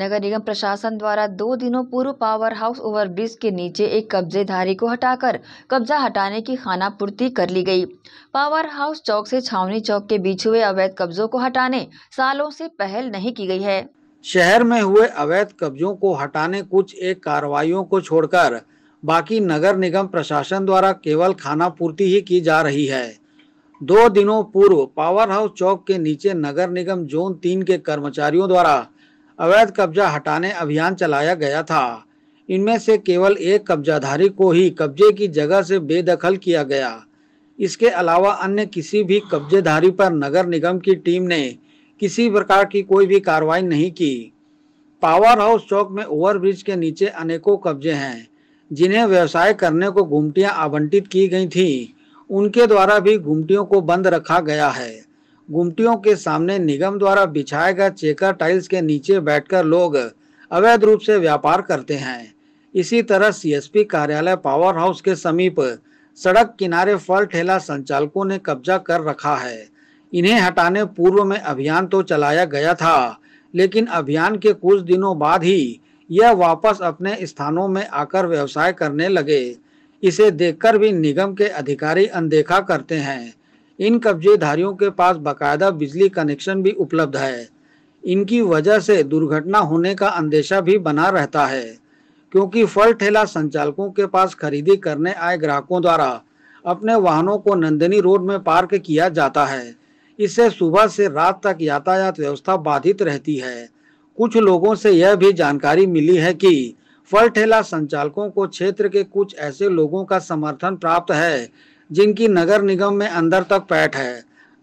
नगर निगम प्रशासन द्वारा दो दिनों पूर्व पावर हाउस ओवरब्रिज के नीचे एक कब्जेधारी को हटाकर कब्जा हटाने की खाना पूर्ति कर ली गई पावर हाउस चौक से छावनी चौक के बीच हुए अवैध कब्जों को हटाने सालों से पहल नहीं की गई है शहर में हुए अवैध कब्जों को हटाने कुछ एक कार्रवाई को छोड़कर बाकी नगर निगम प्रशासन द्वारा केवल खाना पूर्ति ही की जा रही है दो दिनों पूर्व पावर हाउस चौक के नीचे नगर निगम जोन तीन के कर्मचारियों द्वारा अवैध कब्जा हटाने अभियान चलाया गया था इनमें से केवल एक कब्जाधारी को ही कब्जे की जगह से बेदखल किया गया इसके अलावा अन्य किसी भी कब्जेधारी पर नगर निगम की टीम ने किसी प्रकार की कोई भी कार्रवाई नहीं की पावर हाउस चौक में ओवरब्रिज के नीचे अनेकों कब्जे हैं जिन्हें व्यवसाय करने को घुमटियाँ आवंटित की गई थीं उनके द्वारा भी घुमटियों को बंद रखा गया है गुमटियों के सामने निगम द्वारा बिछाए गए चेकर टाइल्स के नीचे बैठकर लोग अवैध रूप से व्यापार करते हैं इसी तरह सीएसपी कार्यालय पावर हाउस के समीप सड़क किनारे फल ठेला संचालकों ने कब्जा कर रखा है इन्हें हटाने पूर्व में अभियान तो चलाया गया था लेकिन अभियान के कुछ दिनों बाद ही यह वापस अपने स्थानों में आकर व्यवसाय करने लगे इसे देखकर भी निगम के अधिकारी अनदेखा करते हैं इन कब्जेधारियों के पास बाकायदा बिजली कनेक्शन भी उपलब्ध है इनकी वजह से दुर्घटना होने का अंदेशा भी बना रहता है क्योंकि फल ठेला संचालकों के पास खरीदी करने आए ग्राहकों द्वारा अपने वाहनों को नंदनी रोड में पार्क किया जाता है इससे सुबह से रात तक यातायात व्यवस्था बाधित रहती है कुछ लोगों से यह भी जानकारी मिली है कि फल ठेला संचालकों को क्षेत्र के कुछ ऐसे लोगों का समर्थन प्राप्त है जिनकी नगर निगम में अंदर तक पैठ है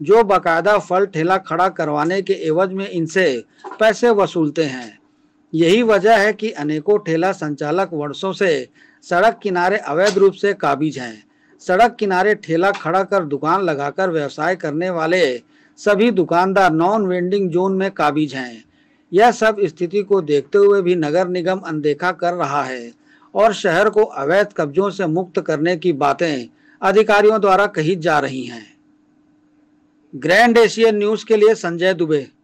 जो बाकायदा फल ठेला खड़ा करवाने के एवज में इनसे पैसे वसूलते हैं यही वजह है कि अनेकों ठेला संचालक वर्षों से सड़क किनारे अवैध रूप से काबिज हैं सड़क किनारे ठेला खड़ा कर दुकान लगाकर व्यवसाय करने वाले सभी दुकानदार नॉन वेंडिंग जोन में काबिज हैं यह सब स्थिति को देखते हुए भी नगर निगम अनदेखा कर रहा है और शहर को अवैध कब्जों से मुक्त करने की बातें अधिकारियों द्वारा कही जा रही हैं ग्रैंड एशियन न्यूज के लिए संजय दुबे